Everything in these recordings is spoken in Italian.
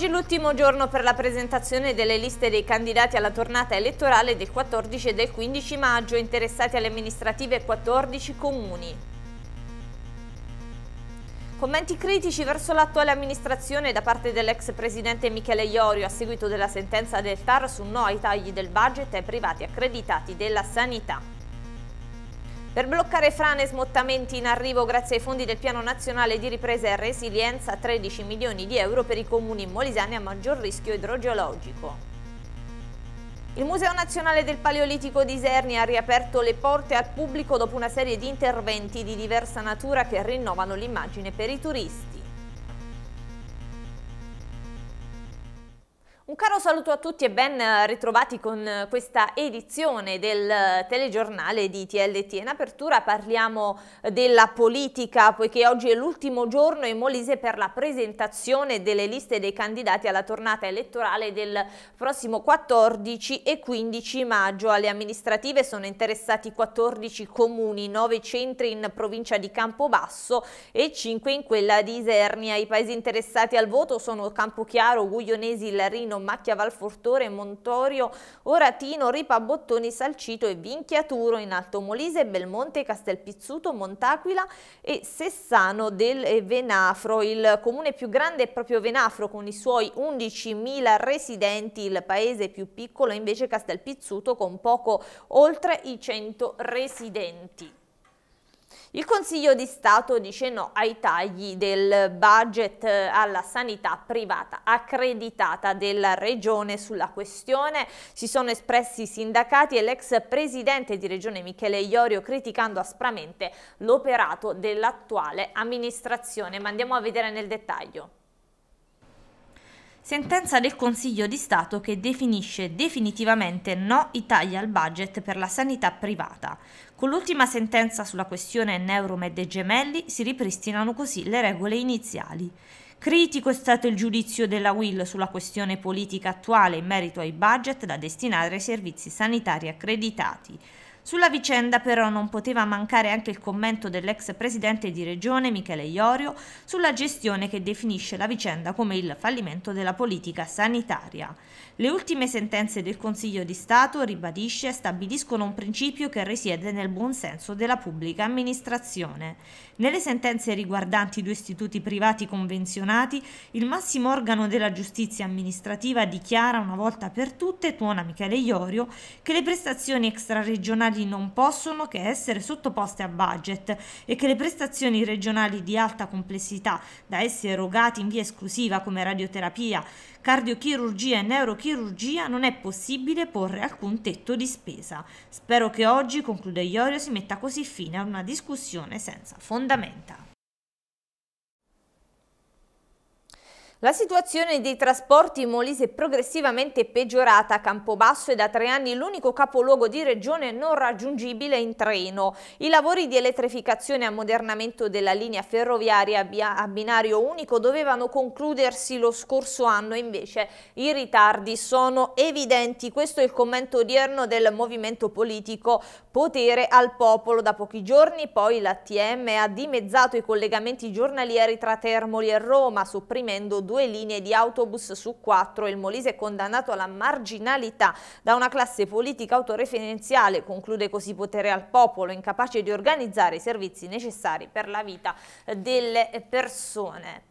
Oggi è l'ultimo giorno per la presentazione delle liste dei candidati alla tornata elettorale del 14 e del 15 maggio interessati alle amministrative 14 comuni. Commenti critici verso l'attuale amministrazione da parte dell'ex presidente Michele Iorio a seguito della sentenza del TAR su no ai tagli del budget ai privati accreditati della sanità. Per bloccare frane e smottamenti in arrivo grazie ai fondi del Piano Nazionale di Ripresa e Resilienza, 13 milioni di euro per i comuni molisani a maggior rischio idrogeologico. Il Museo Nazionale del Paleolitico di Isernia ha riaperto le porte al pubblico dopo una serie di interventi di diversa natura che rinnovano l'immagine per i turisti. Buongiorno, saluto a tutti e ben eh, ritrovati con eh, questa edizione del eh, telegiornale di TLT. In apertura parliamo della politica, poiché oggi è l'ultimo giorno in Molise per la presentazione delle liste dei candidati alla tornata elettorale del prossimo 14 e 15 maggio. Alle amministrative sono interessati 14 comuni, 9 centri in provincia di Campobasso e 5 in quella di Isernia. I paesi interessati al voto sono Campochiaro, Guglionesi, Larino, Macchia Bacchia, Valfortore, Montorio, Oratino, Ripabottoni, Salcito e Vinchiaturo in Alto Molise, Belmonte, Castelpizzuto, Montaquila e Sessano del eh, Venafro. Il comune più grande è proprio Venafro con i suoi 11.000 residenti, il paese più piccolo invece Castelpizzuto con poco oltre i 100 residenti. Il Consiglio di Stato dice no ai tagli del budget eh, alla sanità privata accreditata della Regione sulla questione. Si sono espressi i sindacati e l'ex presidente di Regione Michele Iorio criticando aspramente l'operato dell'attuale amministrazione. Ma andiamo a vedere nel dettaglio. Sentenza del Consiglio di Stato che definisce definitivamente no i tagli al budget per la sanità privata. Con l'ultima sentenza sulla questione Neuromed e Gemelli si ripristinano così le regole iniziali. Critico è stato il giudizio della Will sulla questione politica attuale in merito ai budget da destinare ai servizi sanitari accreditati. Sulla vicenda però non poteva mancare anche il commento dell'ex presidente di regione Michele Iorio sulla gestione che definisce la vicenda come il fallimento della politica sanitaria. Le ultime sentenze del Consiglio di Stato, ribadisce, stabiliscono un principio che risiede nel buon senso della pubblica amministrazione. Nelle sentenze riguardanti due istituti privati convenzionati, il massimo organo della giustizia amministrativa dichiara una volta per tutte, tuona Michele Iorio, che le prestazioni extraregionali non possono che essere sottoposte a budget e che le prestazioni regionali di alta complessità da essi erogate in via esclusiva come radioterapia, cardiochirurgia e neurochirurgia non è possibile porre alcun tetto di spesa. Spero che oggi, conclude Iorio, si metta così fine a una discussione senza fondamenta. La situazione dei trasporti in Molise è progressivamente peggiorata. Campobasso è da tre anni l'unico capoluogo di regione non raggiungibile in treno. I lavori di elettrificazione e ammodernamento della linea ferroviaria a binario unico dovevano concludersi lo scorso anno, invece i ritardi sono evidenti. Questo è il commento odierno del movimento politico Potere al Popolo. Da pochi giorni poi l'ATM ha dimezzato i collegamenti giornalieri tra Termoli e Roma, sopprimendo due linee di autobus su quattro e il Molise è condannato alla marginalità da una classe politica autoreferenziale, conclude così potere al popolo, incapace di organizzare i servizi necessari per la vita delle persone.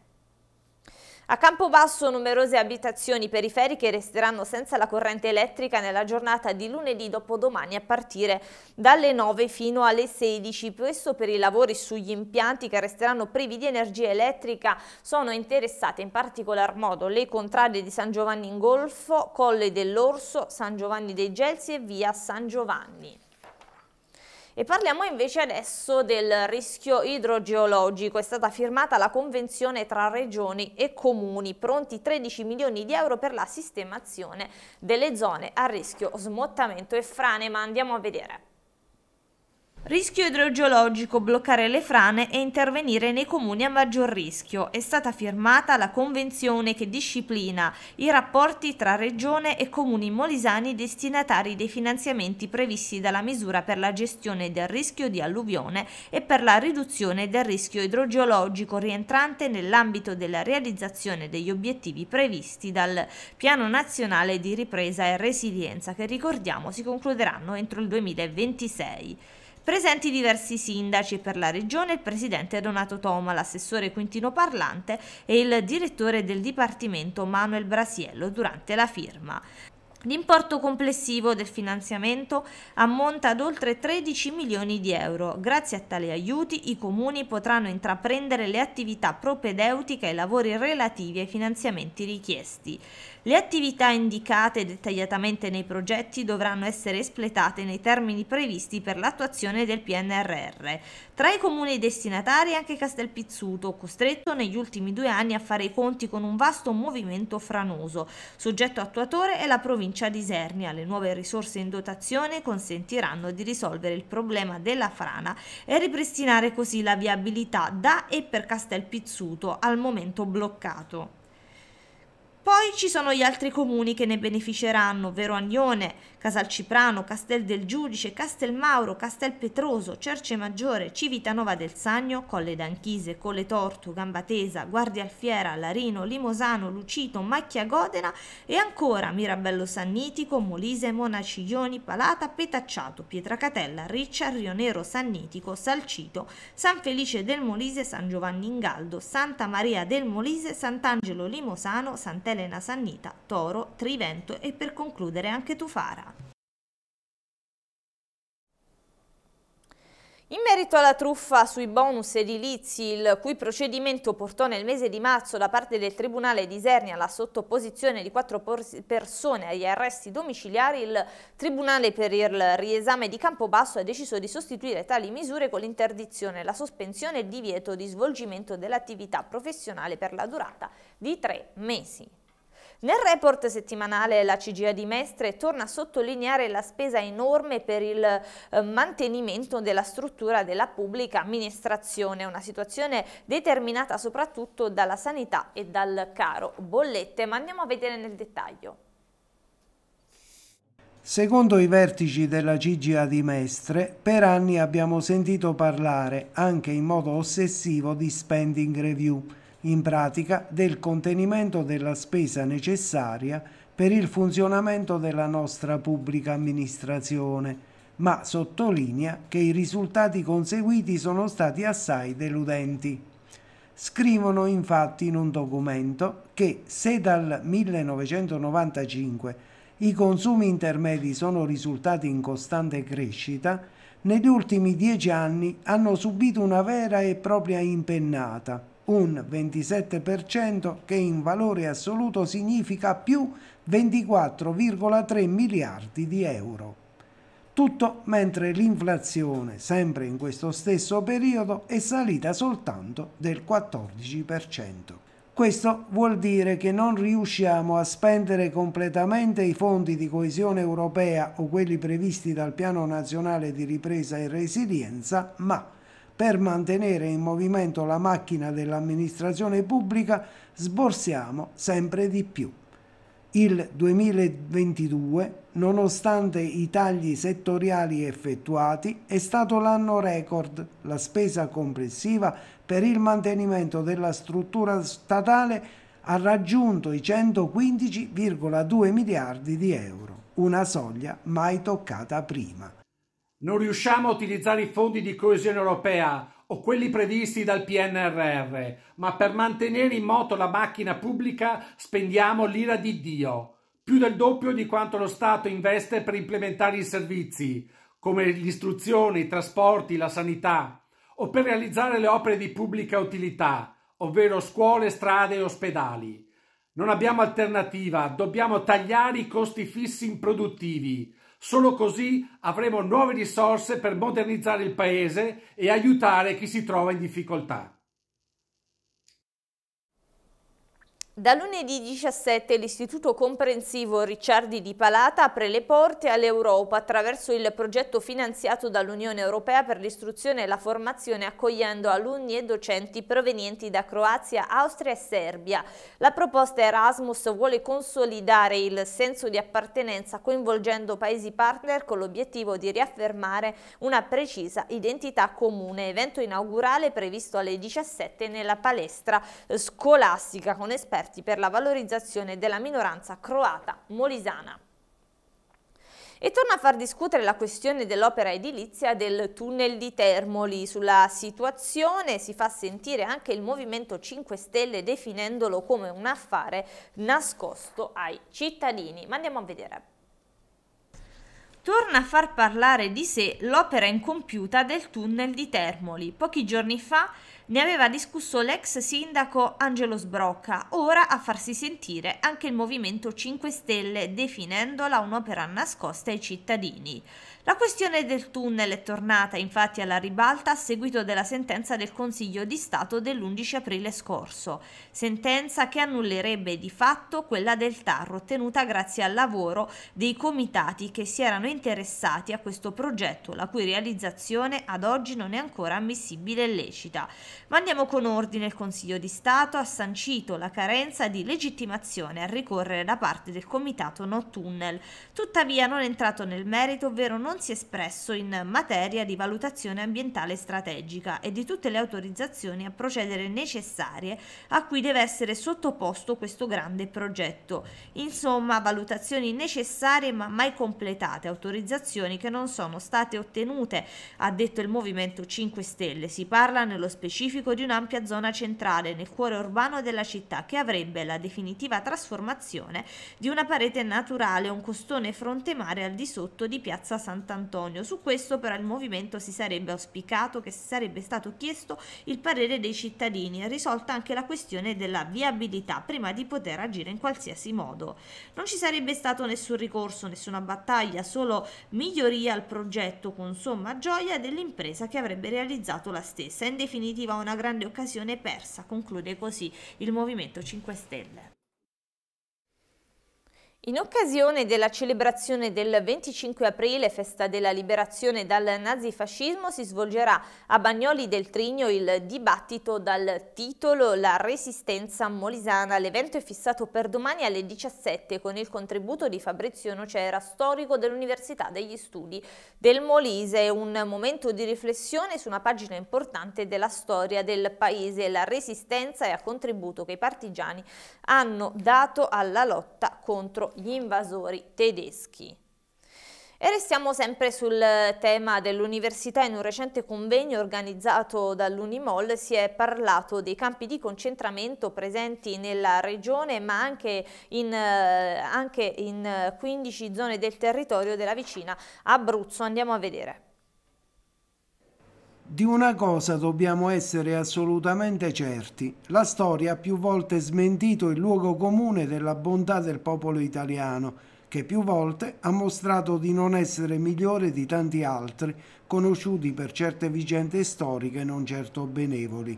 A Campobasso numerose abitazioni periferiche resteranno senza la corrente elettrica nella giornata di lunedì dopodomani a partire dalle 9 fino alle 16. Questo per i lavori sugli impianti che resteranno privi di energia elettrica. Sono interessate in particolar modo le contrade di San Giovanni in Golfo, Colle dell'Orso, San Giovanni dei Gelsi e via San Giovanni. E parliamo invece adesso del rischio idrogeologico. È stata firmata la convenzione tra regioni e comuni, pronti 13 milioni di euro per la sistemazione delle zone a rischio smottamento e frane, ma andiamo a vedere. Rischio idrogeologico, bloccare le frane e intervenire nei comuni a maggior rischio. È stata firmata la convenzione che disciplina i rapporti tra regione e comuni molisani destinatari dei finanziamenti previsti dalla misura per la gestione del rischio di alluvione e per la riduzione del rischio idrogeologico rientrante nell'ambito della realizzazione degli obiettivi previsti dal Piano Nazionale di Ripresa e Resilienza che ricordiamo si concluderanno entro il 2026 presenti diversi sindaci per la regione, il presidente Donato Toma, l'assessore Quintino Parlante e il direttore del Dipartimento Manuel Brasiello durante la firma. L'importo complessivo del finanziamento ammonta ad oltre 13 milioni di euro. Grazie a tali aiuti i comuni potranno intraprendere le attività propedeutiche ai lavori relativi ai finanziamenti richiesti. Le attività indicate dettagliatamente nei progetti dovranno essere espletate nei termini previsti per l'attuazione del PNRR. Tra i comuni destinatari anche Castelpizzuto, costretto negli ultimi due anni a fare i conti con un vasto movimento franoso. Soggetto attuatore è la provincia provincia di Isernia. Le nuove risorse in dotazione consentiranno di risolvere il problema della frana e ripristinare così la viabilità da e per Castel Pizzuto al momento bloccato. Poi ci sono gli altri comuni che ne beneficeranno, ovvero Agnone, Casalciprano, Castel del Giudice, Castel Mauro, Castelmauro, Castelpetroso, Cercemaggiore, Civitanova del Sagno, Colle d'Anchise, Colle Tortu, Gambatesa, Guardia Alfiera, Larino, Limosano, Lucito, Macchia Godena e ancora Mirabello Sannitico, Molise, Monaciglioni, Palata, Petacciato, Pietracatella, Riccia, Rionero Sannitico, Salcito, San Felice del Molise, San Giovanni in Galdo, Santa Maria del Molise, Sant'Angelo Limosano, Sant'Elena Elena Sannita, Toro, Trivento e per concludere anche Tufara. In merito alla truffa sui bonus edilizi, il cui procedimento portò nel mese di marzo da parte del Tribunale di Isernia alla sottoposizione di quattro persone agli arresti domiciliari, il Tribunale per il riesame di Campobasso ha deciso di sostituire tali misure con l'interdizione, la sospensione e il divieto di svolgimento dell'attività professionale per la durata di tre mesi. Nel report settimanale la CGA di Mestre torna a sottolineare la spesa enorme per il eh, mantenimento della struttura della pubblica amministrazione, una situazione determinata soprattutto dalla sanità e dal caro bollette, ma andiamo a vedere nel dettaglio. Secondo i vertici della CGA di Mestre, per anni abbiamo sentito parlare, anche in modo ossessivo, di spending review – in pratica del contenimento della spesa necessaria per il funzionamento della nostra pubblica amministrazione, ma sottolinea che i risultati conseguiti sono stati assai deludenti. Scrivono infatti in un documento che se dal 1995 i consumi intermedi sono risultati in costante crescita, negli ultimi dieci anni hanno subito una vera e propria impennata un 27% che in valore assoluto significa più 24,3 miliardi di euro. Tutto mentre l'inflazione, sempre in questo stesso periodo, è salita soltanto del 14%. Questo vuol dire che non riusciamo a spendere completamente i fondi di coesione europea o quelli previsti dal Piano nazionale di ripresa e resilienza, ma per mantenere in movimento la macchina dell'amministrazione pubblica sborsiamo sempre di più. Il 2022, nonostante i tagli settoriali effettuati, è stato l'anno record. La spesa complessiva per il mantenimento della struttura statale ha raggiunto i 115,2 miliardi di euro, una soglia mai toccata prima. Non riusciamo a utilizzare i fondi di coesione europea o quelli previsti dal PNRR, ma per mantenere in moto la macchina pubblica spendiamo l'ira di Dio, più del doppio di quanto lo Stato investe per implementare i servizi, come l'istruzione, i trasporti, la sanità, o per realizzare le opere di pubblica utilità, ovvero scuole, strade e ospedali. Non abbiamo alternativa, dobbiamo tagliare i costi fissi improduttivi, Solo così avremo nuove risorse per modernizzare il Paese e aiutare chi si trova in difficoltà. Da lunedì 17 l'Istituto Comprensivo Ricciardi di Palata apre le porte all'Europa attraverso il progetto finanziato dall'Unione Europea per l'istruzione e la formazione accogliendo alunni e docenti provenienti da Croazia, Austria e Serbia. La proposta Erasmus vuole consolidare il senso di appartenenza coinvolgendo paesi partner con l'obiettivo di riaffermare una precisa identità comune. Evento inaugurale previsto alle 17 nella palestra scolastica con esperti esperti per la valorizzazione della minoranza croata molisana. E torna a far discutere la questione dell'opera edilizia del tunnel di Termoli. Sulla situazione si fa sentire anche il Movimento 5 Stelle definendolo come un affare nascosto ai cittadini. Ma andiamo a vedere. Torna a far parlare di sé l'opera incompiuta del tunnel di Termoli. Pochi giorni fa ne aveva discusso l'ex sindaco Angelo Sbrocca, ora a farsi sentire anche il Movimento 5 Stelle, definendola un'opera nascosta ai cittadini. La questione del tunnel è tornata infatti alla ribalta a seguito della sentenza del Consiglio di Stato dell'11 aprile scorso, sentenza che annullerebbe di fatto quella del TAR ottenuta grazie al lavoro dei comitati che si erano interessati a questo progetto, la cui realizzazione ad oggi non è ancora ammissibile e lecita. Ma andiamo con ordine, il Consiglio di Stato ha sancito la carenza di legittimazione a ricorrere da parte del comitato no tunnel, tuttavia non è entrato nel merito, ovvero non non si è espresso in materia di valutazione ambientale strategica e di tutte le autorizzazioni a procedere necessarie a cui deve essere sottoposto questo grande progetto. Insomma, valutazioni necessarie ma mai completate, autorizzazioni che non sono state ottenute, ha detto il Movimento 5 Stelle. Si parla nello specifico di un'ampia zona centrale nel cuore urbano della città che avrebbe la definitiva trasformazione di una parete naturale, un costone fronte mare al di sotto di Piazza Santa Sant'Antonio. Su questo però il movimento si sarebbe auspicato che si sarebbe stato chiesto il parere dei cittadini, risolta anche la questione della viabilità prima di poter agire in qualsiasi modo. Non ci sarebbe stato nessun ricorso, nessuna battaglia, solo miglioria al progetto con somma gioia dell'impresa che avrebbe realizzato la stessa. In definitiva una grande occasione persa, conclude così il Movimento 5 Stelle. In occasione della celebrazione del 25 aprile, festa della liberazione dal nazifascismo, si svolgerà a Bagnoli del Trigno il dibattito dal titolo La resistenza molisana. L'evento è fissato per domani alle 17 con il contributo di Fabrizio Nocera, storico dell'Università degli Studi del Molise. Un momento di riflessione su una pagina importante della storia del paese, la resistenza e a contributo che i partigiani hanno dato alla lotta contro gli invasori tedeschi. E restiamo sempre sul tema dell'università. In un recente convegno organizzato dall'Unimol si è parlato dei campi di concentramento presenti nella regione ma anche in, eh, anche in 15 eh, zone del territorio della vicina Abruzzo. Andiamo a vedere. Di una cosa dobbiamo essere assolutamente certi. La storia ha più volte smentito il luogo comune della bontà del popolo italiano, che più volte ha mostrato di non essere migliore di tanti altri, conosciuti per certe vicende storiche non certo benevoli.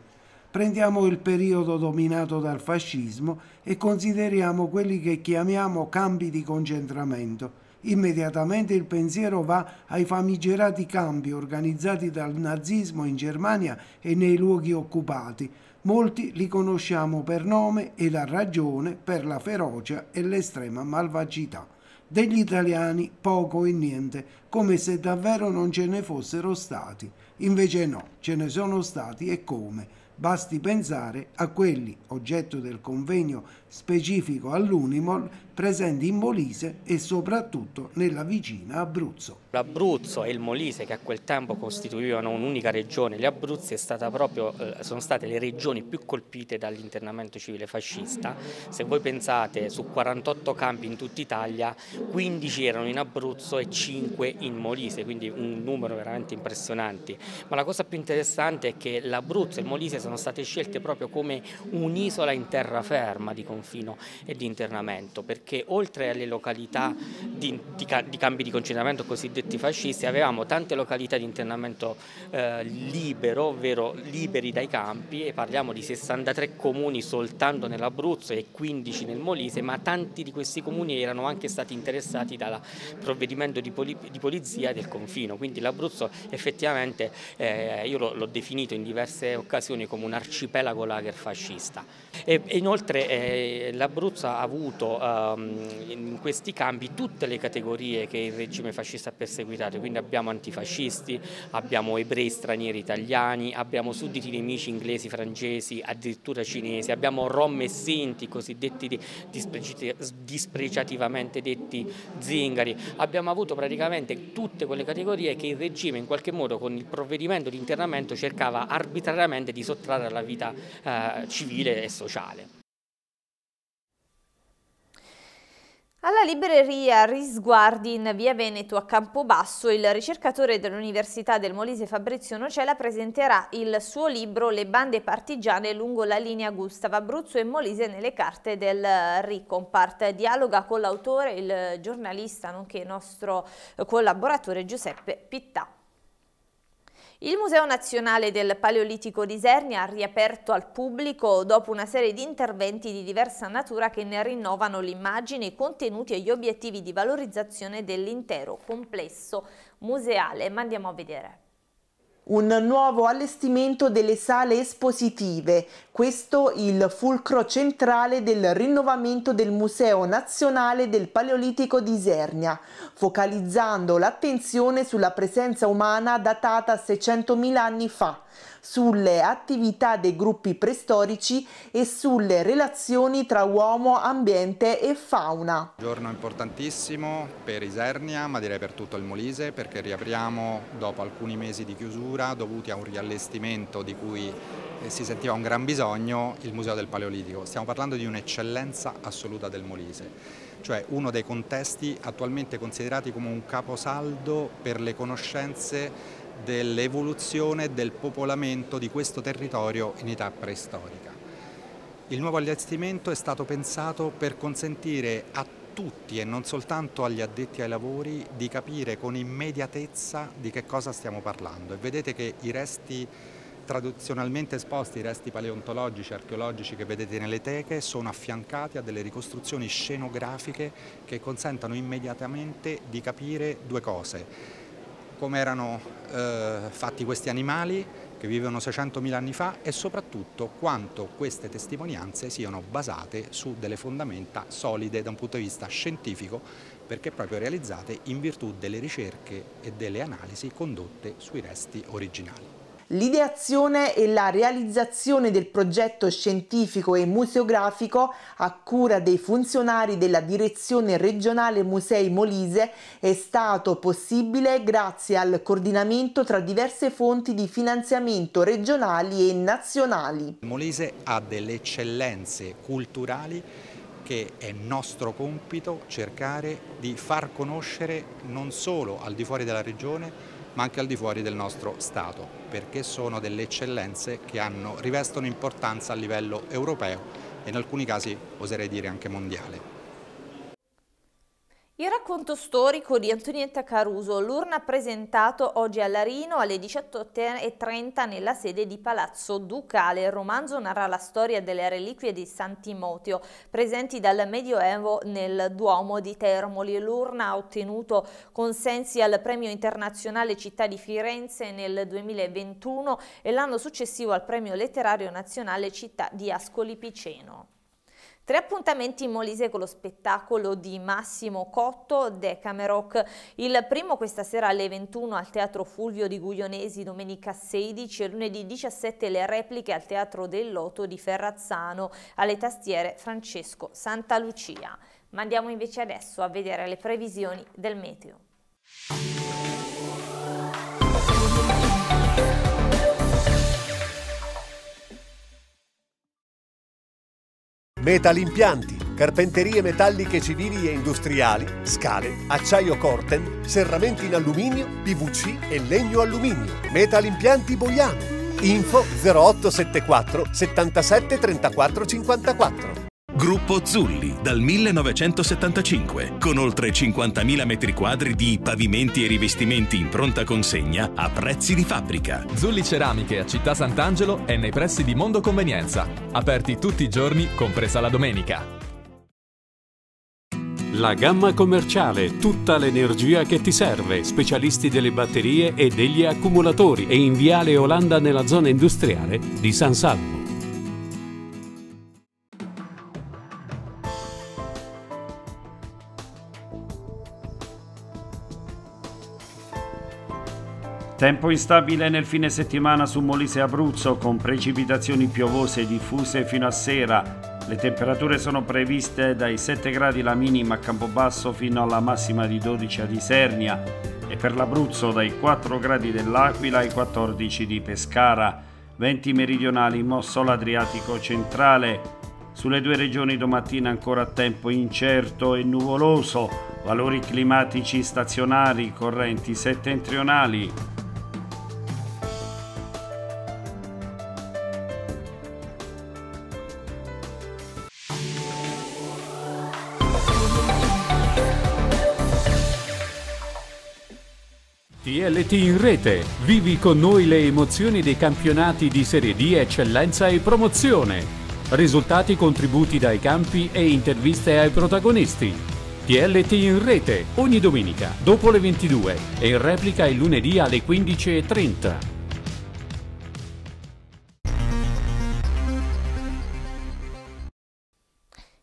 Prendiamo il periodo dominato dal fascismo e consideriamo quelli che chiamiamo campi di concentramento Immediatamente il pensiero va ai famigerati campi organizzati dal nazismo in Germania e nei luoghi occupati. Molti li conosciamo per nome e la ragione per la ferocia e l'estrema malvagità. Degli italiani poco e niente, come se davvero non ce ne fossero stati. Invece no, ce ne sono stati e come. Basti pensare a quelli oggetto del convegno specifico all'Unimol presenti in Molise e soprattutto nella vicina Abruzzo. L'Abruzzo e il Molise che a quel tempo costituivano un'unica regione, le Abruzze eh, sono state le regioni più colpite dall'internamento civile fascista. Se voi pensate su 48 campi in tutta Italia, 15 erano in Abruzzo e 5 in Molise, quindi un numero veramente impressionante. Ma la cosa più interessante è che l'Abruzzo e il Molise sono sono state scelte proprio come un'isola in terraferma di confino e di internamento, perché oltre alle località di, di, di campi di concentramento cosiddetti fascisti avevamo tante località di internamento eh, libero, ovvero liberi dai campi e parliamo di 63 comuni soltanto nell'Abruzzo e 15 nel Molise, ma tanti di questi comuni erano anche stati interessati dal provvedimento di, poli, di polizia del confino, quindi l'Abruzzo effettivamente eh, io l'ho definito in diverse occasioni come come un arcipelago lager fascista. E, inoltre eh, l'Abruzzo ha avuto ehm, in questi campi tutte le categorie che il regime fascista ha perseguitato, quindi abbiamo antifascisti, abbiamo ebrei stranieri italiani, abbiamo sudditi nemici inglesi, francesi, addirittura cinesi, abbiamo rom e sinti, cosiddetti di, dispregiativamente detti zingari, abbiamo avuto praticamente tutte quelle categorie che il regime in qualche modo con il provvedimento di internamento cercava arbitrariamente di sottrarre entrare alla vita eh, civile e sociale. Alla libreria Risguardi in via Veneto a Campobasso, il ricercatore dell'Università del Molise Fabrizio Nocella presenterà il suo libro Le bande partigiane lungo la linea Gustavo Abruzzo e Molise nelle carte del Ricompart. Dialoga con l'autore, il giornalista, nonché nostro collaboratore Giuseppe Pittà. Il Museo Nazionale del Paleolitico di Isernia ha riaperto al pubblico dopo una serie di interventi di diversa natura che ne rinnovano l'immagine, i contenuti e gli obiettivi di valorizzazione dell'intero complesso museale. Ma andiamo a vedere un nuovo allestimento delle sale espositive, questo il fulcro centrale del rinnovamento del Museo Nazionale del Paleolitico di Isernia, focalizzando l'attenzione sulla presenza umana datata 600.000 anni fa, sulle attività dei gruppi preistorici e sulle relazioni tra uomo, ambiente e fauna. Un giorno importantissimo per Isernia, ma direi per tutto il Molise, perché riapriamo dopo alcuni mesi di chiusura dovuti a un riallestimento di cui eh, si sentiva un gran bisogno il Museo del Paleolitico. Stiamo parlando di un'eccellenza assoluta del Molise cioè uno dei contesti attualmente considerati come un caposaldo per le conoscenze dell'evoluzione del popolamento di questo territorio in età preistorica. Il nuovo allestimento è stato pensato per consentire a tutti e non soltanto agli addetti ai lavori di capire con immediatezza di che cosa stiamo parlando e vedete che i resti tradizionalmente esposti, i resti paleontologici, archeologici che vedete nelle teche sono affiancati a delle ricostruzioni scenografiche che consentano immediatamente di capire due cose come erano eh, fatti questi animali che vivevano 600.000 anni fa e soprattutto quanto queste testimonianze siano basate su delle fondamenta solide da un punto di vista scientifico perché proprio realizzate in virtù delle ricerche e delle analisi condotte sui resti originali l'ideazione e la realizzazione del progetto scientifico e museografico a cura dei funzionari della Direzione Regionale Musei Molise è stato possibile grazie al coordinamento tra diverse fonti di finanziamento regionali e nazionali. Molise ha delle eccellenze culturali perché è nostro compito cercare di far conoscere non solo al di fuori della regione ma anche al di fuori del nostro Stato, perché sono delle eccellenze che hanno, rivestono importanza a livello europeo e in alcuni casi oserei dire anche mondiale. Il racconto storico di Antonietta Caruso, l'urna presentato oggi a Larino alle 18.30 nella sede di Palazzo Ducale. Il romanzo narra la storia delle reliquie di San Timoteo, presenti dal Medioevo nel Duomo di Termoli. L'urna ha ottenuto consensi al Premio Internazionale Città di Firenze nel 2021 e l'anno successivo al Premio Letterario Nazionale Città di Ascoli Piceno. Tre appuntamenti in Molise con lo spettacolo di Massimo Cotto, Decameroc. Il primo questa sera alle 21 al Teatro Fulvio di Guglionesi, domenica 16 e lunedì 17 le repliche al Teatro del Loto di Ferrazzano, alle tastiere Francesco Santa Lucia. Ma andiamo invece adesso a vedere le previsioni del meteo. Metal Impianti, carpenterie metalliche civili e industriali, scale, acciaio corten, serramenti in alluminio, PVC e legno alluminio. Metal Impianti Boiano. Info 0874 77 34 54. Gruppo Zulli dal 1975, con oltre 50.000 metri quadri di pavimenti e rivestimenti in pronta consegna a prezzi di fabbrica. Zulli Ceramiche a Città Sant'Angelo è nei pressi di Mondo Convenienza, aperti tutti i giorni, compresa la domenica. La gamma commerciale, tutta l'energia che ti serve, specialisti delle batterie e degli accumulatori e in Viale Olanda nella zona industriale di San Salvo. Tempo instabile nel fine settimana su Molise e Abruzzo con precipitazioni piovose diffuse fino a sera. Le temperature sono previste dai 7 gradi la minima a Campobasso fino alla massima di 12 a Isernia e per l'Abruzzo dai 4 gradi dell'Aquila ai 14 di Pescara. Venti meridionali mosso l'Adriatico centrale. Sulle due regioni domattina ancora tempo incerto e nuvoloso, valori climatici stazionari, correnti settentrionali. CLT in rete. Vivi con noi le emozioni dei campionati di Serie D, eccellenza e promozione. Risultati, contributi dai campi e interviste ai protagonisti. TLT in rete ogni domenica dopo le 22 e in replica il lunedì alle 15.30.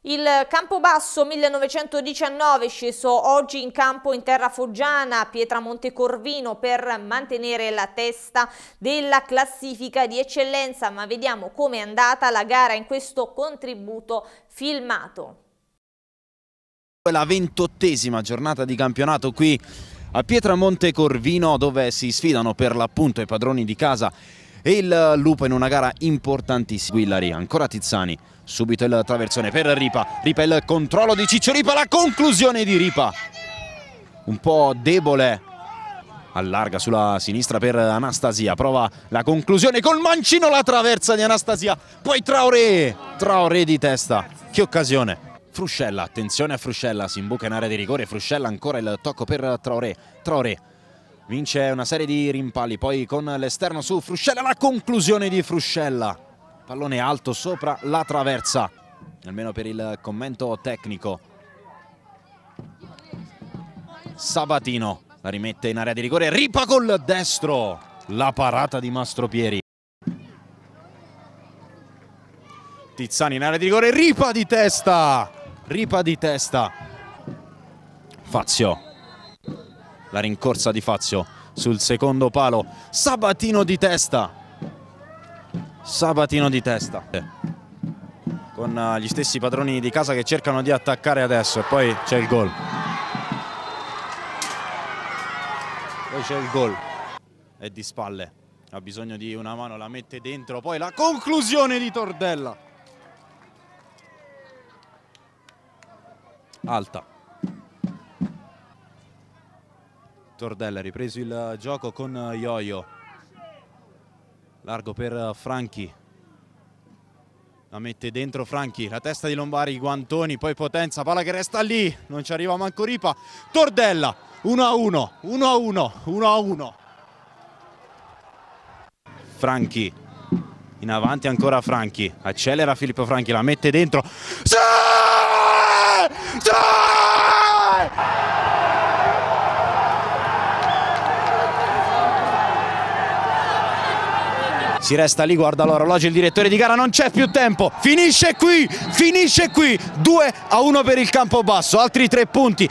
Il Campobasso 1919 sceso oggi in campo in terra foggiana, a Pietramonte Corvino per mantenere la testa della classifica di eccellenza, ma vediamo come è andata la gara in questo contributo filmato. È la ventottesima giornata di campionato qui a Pietramonte Corvino dove si sfidano per l'appunto i padroni di casa e il Lupo in una gara importantissima. Guillari, ancora Tizzani, subito il traversone per Ripa, Ripa il controllo di Ciccio Ripa, la conclusione di Ripa. Un po' debole allarga sulla sinistra per Anastasia, prova la conclusione col mancino la traversa di Anastasia, poi Traoré, Traoré di testa, che occasione. Fruscella, attenzione a Fruscella, si imbuca in area di rigore, Fruscella ancora il tocco per Traoré, Traoré vince una serie di rimpalli, poi con l'esterno su Fruscella, la conclusione di Fruscella, pallone alto sopra la traversa, almeno per il commento tecnico. Sabatino la rimette in area di rigore, ripa col destro, la parata di Mastro Pieri Tizzani in area di rigore, ripa di testa, ripa di testa. Fazio la rincorsa di Fazio sul secondo palo Sabatino di testa Sabatino di testa con eh, gli stessi padroni di casa che cercano di attaccare adesso e poi c'è il gol poi c'è il gol è di spalle ha bisogno di una mano la mette dentro poi la conclusione di Tordella alta Tordella ripreso il gioco con Ioio largo per Franchi la mette dentro Franchi la testa di Lombari, Guantoni poi Potenza, palla che resta lì non ci arriva manco Ripa, Tordella 1 a 1, 1 a 1 1 a 1 Franchi in avanti ancora Franchi accelera Filippo Franchi, la mette dentro sì! si resta lì, guarda l'orologio, il direttore di gara, non c'è più tempo, finisce qui, finisce qui, 2 a 1 per il campo basso, altri tre punti.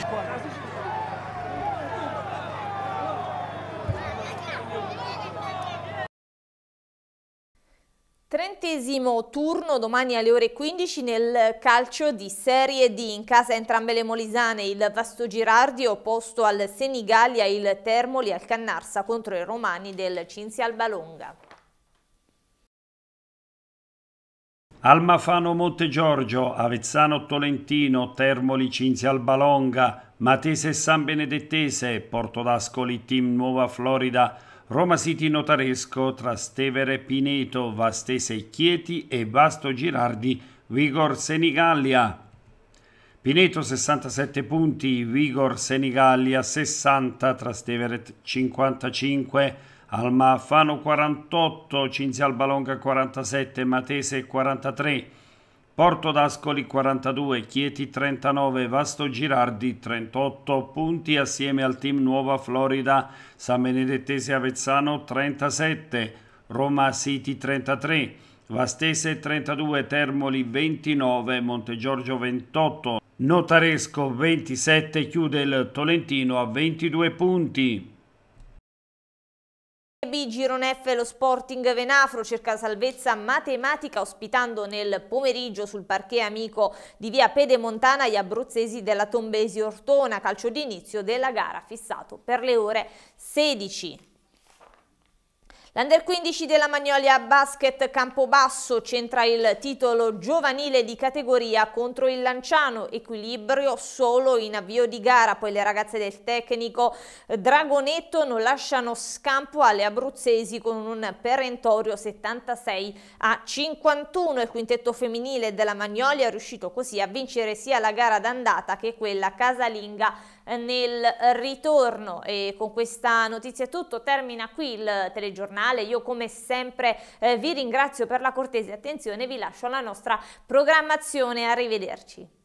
Trentesimo turno domani alle ore 15 nel calcio di Serie D. In casa entrambe le Molisane, il Vasto Girardi opposto al Senigallia, il Termoli al Cannarsa contro i Romani del Cinzia Albalonga. Almafano Montegiorgio, Avezzano Tolentino, Termoli Cinzia Albalonga, Matese San Benedettese, Portodascoli Team Nuova Florida, Roma City Notaresco, Trastevere Pineto, Vastese Chieti e Vasto Girardi, Vigor Senigallia. Pineto 67 punti, Vigor Senigallia 60, Trastevere 55 Almafano 48, Cinzia Albalonga 47, Matese 43, Porto d'Ascoli 42, Chieti 39, Vasto Girardi 38 punti assieme al team Nuova Florida, San Benedettese Avezzano 37, Roma City 33, Vastese 32, Termoli 29, Montegiorgio 28, Notaresco 27, chiude il Tolentino a 22 punti. Girone F lo Sporting Venafro cerca salvezza matematica ospitando nel pomeriggio sul parquet amico di via Pedemontana gli abruzzesi della Tombesi Ortona, calcio d'inizio della gara fissato per le ore 16. L'Under 15 della Magnolia Basket Campobasso centra il titolo giovanile di categoria contro il Lanciano, equilibrio solo in avvio di gara, poi le ragazze del tecnico Dragonetto non lasciano scampo alle abruzzesi con un perentorio 76 a 51, il quintetto femminile della Magnolia è riuscito così a vincere sia la gara d'andata che quella casalinga nel ritorno e con questa notizia è tutto, termina qui il telegiornale, io come sempre eh, vi ringrazio per la cortese attenzione, vi lascio alla nostra programmazione, arrivederci.